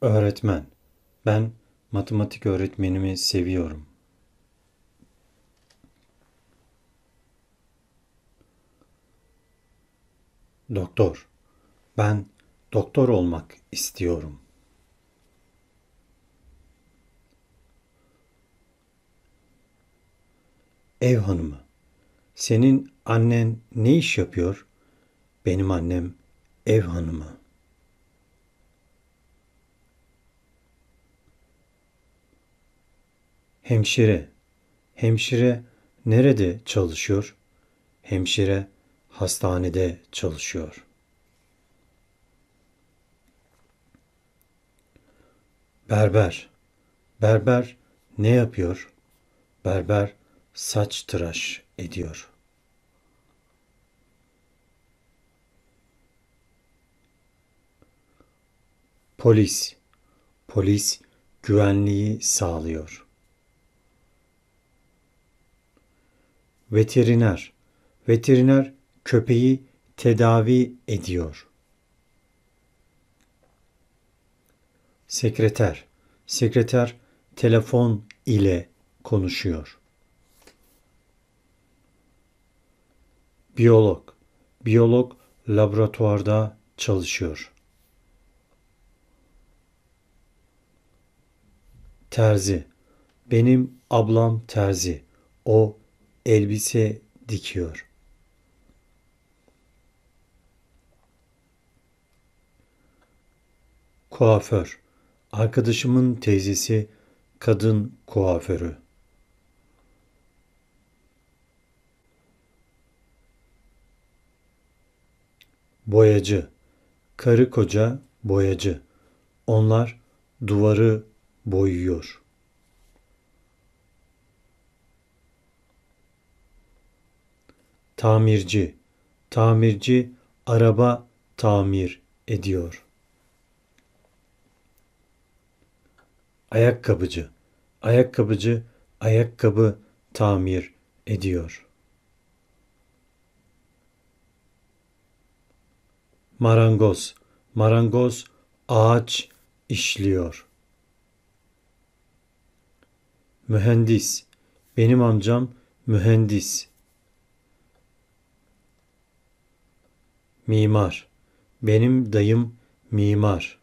Öğretmen. Ben matematik öğretmenimi seviyorum. Doktor. Ben doktor olmak istiyorum. Ev hanımı. Senin annen ne iş yapıyor? Benim annem ev hanımı. Hemşire. Hemşire nerede çalışıyor? Hemşire hastanede çalışıyor. Berber. Berber ne yapıyor? Berber saç tıraş ediyor. Polis. Polis güvenliği sağlıyor.'' Veteriner. Veteriner köpeği tedavi ediyor. Sekreter. Sekreter telefon ile konuşuyor. Biyolog. Biyolog laboratuvarda çalışıyor. Terzi. Benim ablam terzi. O elbise dikiyor. Kuaför Arkadaşımın teyzesi kadın kuaförü. Boyacı Karı koca boyacı. Onlar duvarı boyuyor.'' tamirci. Tamirci araba tamir ediyor. Ayakkabıcı. Ayakkabıcı ayakkabı tamir ediyor. Marangoz. Marangoz ağaç işliyor. Mühendis. Benim amcam mühendis. mimar. Benim dayım mimar.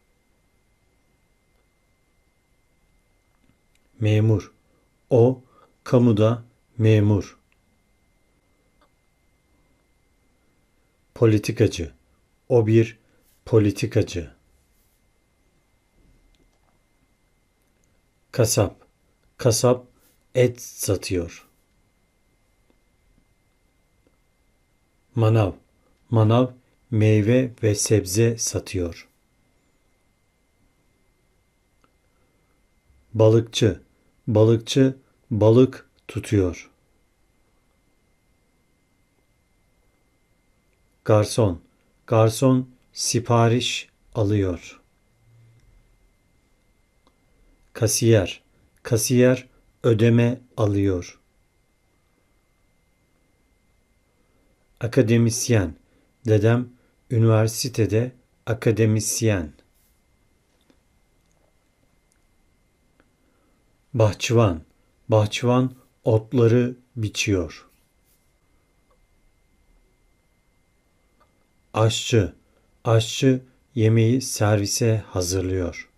Memur. O kamuda memur. Politikacı. O bir politikacı. Kasap. Kasap et satıyor. Manav. Manav meyve ve sebze satıyor. Balıkçı, balıkçı balık tutuyor. Garson, garson sipariş alıyor. Kasiyer, kasiyer ödeme alıyor. Akademisyen, dedem Üniversitede akademisyen Bahçıvan Bahçıvan otları biçiyor. Aşçı Aşçı yemeği servise hazırlıyor.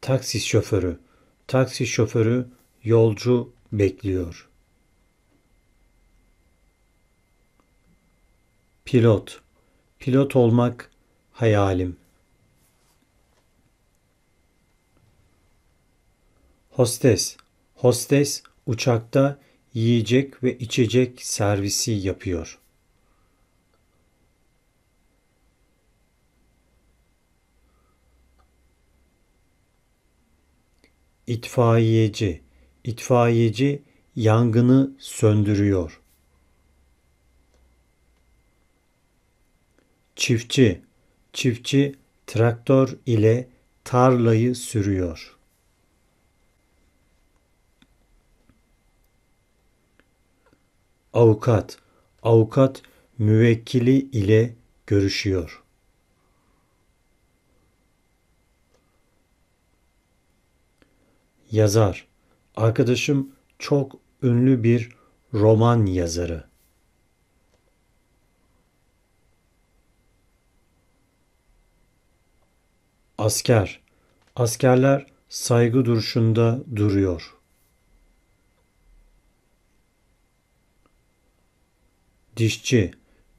Taksi şoförü Taksi şoförü yolcu bekliyor.'' Pilot. Pilot olmak hayalim. Hostes. Hostes uçakta yiyecek ve içecek servisi yapıyor. İtfaiyeci. İtfaiyeci yangını söndürüyor. Çiftçi, çiftçi traktör ile tarlayı sürüyor. Avukat, avukat müvekkili ile görüşüyor. Yazar, arkadaşım çok ünlü bir roman yazarı. Asker. Askerler saygı duruşunda duruyor. Dişçi.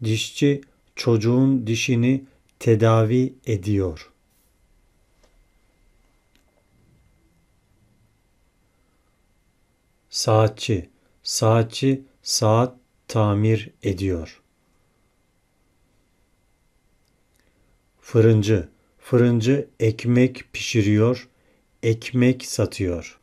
Dişçi çocuğun dişini tedavi ediyor. Saatçi. Saatçi saat tamir ediyor. Fırıncı Fırıncı ekmek pişiriyor, ekmek satıyor.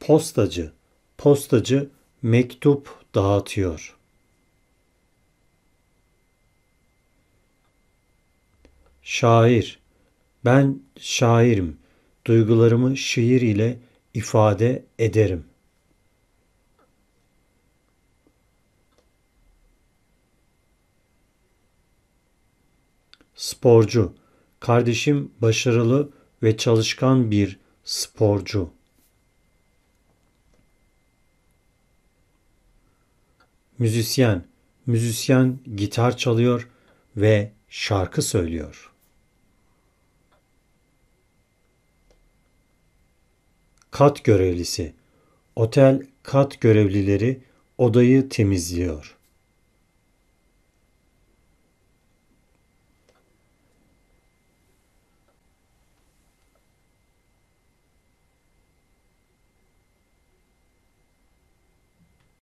Postacı, postacı mektup dağıtıyor. Şair, ben şairim. Duygularımı şiir ile ifade ederim. sporcu. Kardeşim başarılı ve çalışkan bir sporcu. Müzisyen. Müzisyen gitar çalıyor ve şarkı söylüyor. Kat görevlisi. Otel kat görevlileri odayı temizliyor.